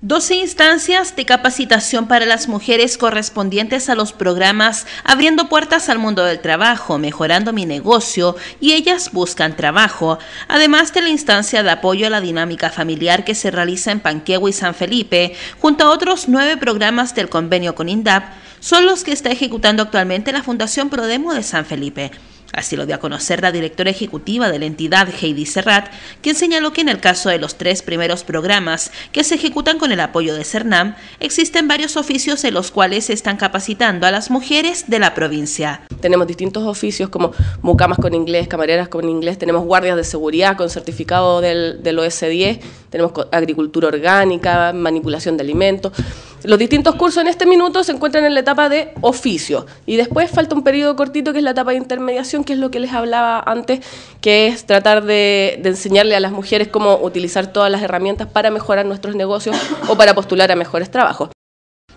12 instancias de capacitación para las mujeres correspondientes a los programas Abriendo Puertas al Mundo del Trabajo, Mejorando mi Negocio y Ellas Buscan Trabajo, además de la instancia de apoyo a la dinámica familiar que se realiza en Panquehue y San Felipe, junto a otros nueve programas del convenio con INDAP, son los que está ejecutando actualmente la Fundación Prodemo de San Felipe. Así lo dio a conocer la directora ejecutiva de la entidad, Heidi Serrat, quien señaló que en el caso de los tres primeros programas que se ejecutan con el apoyo de CERNAM, existen varios oficios en los cuales se están capacitando a las mujeres de la provincia. Tenemos distintos oficios como mucamas con inglés, camareras con inglés, tenemos guardias de seguridad con certificado del, del OS10, tenemos agricultura orgánica, manipulación de alimentos. Los distintos cursos en este minuto se encuentran en la etapa de oficio y después falta un periodo cortito que es la etapa de intermediación, que es lo que les hablaba antes, que es tratar de, de enseñarle a las mujeres cómo utilizar todas las herramientas para mejorar nuestros negocios o para postular a mejores trabajos.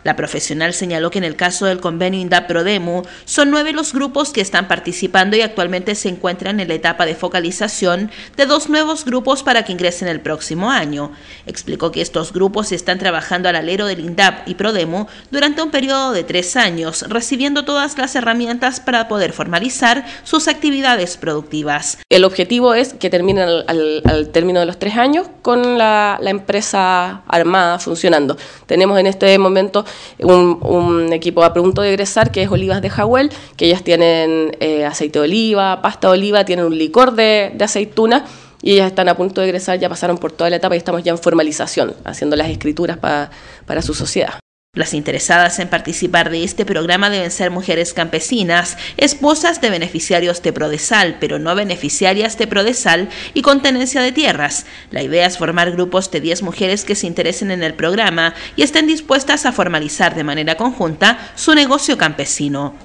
La profesional señaló que en el caso del convenio indap Prodemu son nueve los grupos que están participando y actualmente se encuentran en la etapa de focalización de dos nuevos grupos para que ingresen el próximo año. Explicó que estos grupos están trabajando al alero del INDAP y PRODEMU durante un periodo de tres años, recibiendo todas las herramientas para poder formalizar sus actividades productivas. El objetivo es que terminen al, término de los tres años con la, la empresa armada funcionando. Tenemos en este momento un, equipo a punto de egresar que es Olivas de Jagüel, que ellas tienen eh, aceite de oliva, pasta de oliva, tienen un licor de, aceituna y ellas están a punto de egresar, ya pasaron por toda la etapa y estamos ya en formalización, haciendo las escrituras para su sociedad. Las interesadas en participar de este programa deben ser mujeres campesinas, esposas de beneficiarios de Prodesal, pero no beneficiarias de Prodesal y con tenencia de tierras. La idea es formar grupos de 10 mujeres que se interesen en el programa y estén dispuestas a formalizar de manera conjunta su negocio campesino.